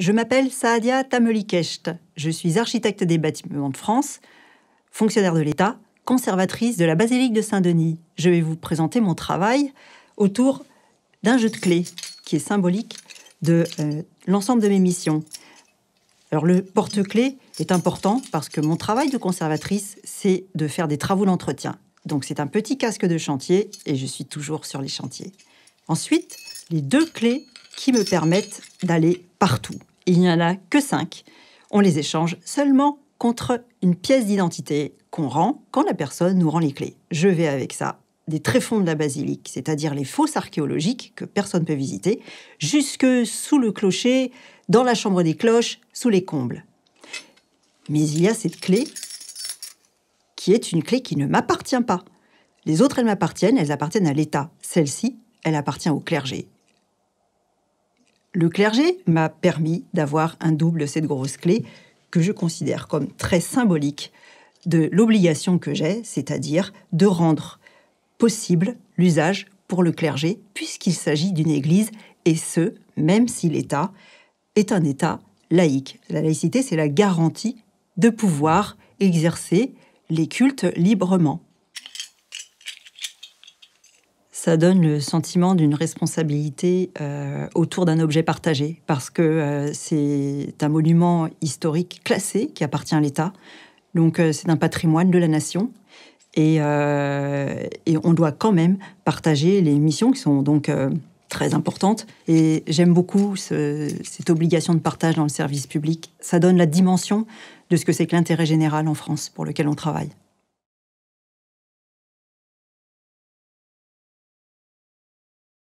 Je m'appelle Saadia Tamelikecht. Je suis architecte des bâtiments de France, fonctionnaire de l'État, conservatrice de la basilique de Saint-Denis. Je vais vous présenter mon travail autour d'un jeu de clés qui est symbolique de euh, l'ensemble de mes missions. Alors le porte clé est important parce que mon travail de conservatrice, c'est de faire des travaux d'entretien. Donc c'est un petit casque de chantier et je suis toujours sur les chantiers. Ensuite, les deux clés qui me permettent d'aller il n'y en a que cinq. On les échange seulement contre une pièce d'identité qu'on rend quand la personne nous rend les clés. Je vais avec ça des tréfonds de la basilique, c'est-à-dire les fosses archéologiques que personne ne peut visiter, jusque sous le clocher, dans la chambre des cloches, sous les combles. Mais il y a cette clé qui est une clé qui ne m'appartient pas. Les autres, elles m'appartiennent, elles appartiennent à l'État. Celle-ci, elle appartient au clergé. Le clergé m'a permis d'avoir un double cette grosse clé que je considère comme très symbolique de l'obligation que j'ai, c'est-à-dire de rendre possible l'usage pour le clergé, puisqu'il s'agit d'une Église, et ce, même si l'État est un État laïque. La laïcité, c'est la garantie de pouvoir exercer les cultes librement ça donne le sentiment d'une responsabilité euh, autour d'un objet partagé, parce que euh, c'est un monument historique classé qui appartient à l'État, donc euh, c'est un patrimoine de la nation, et, on doit quand même partager les missions qui sont donc très importantes, et j'aime beaucoup cette obligation de partage dans le service public, ça donne la dimension de ce que c'est que l'intérêt général en France pour lequel on travaille.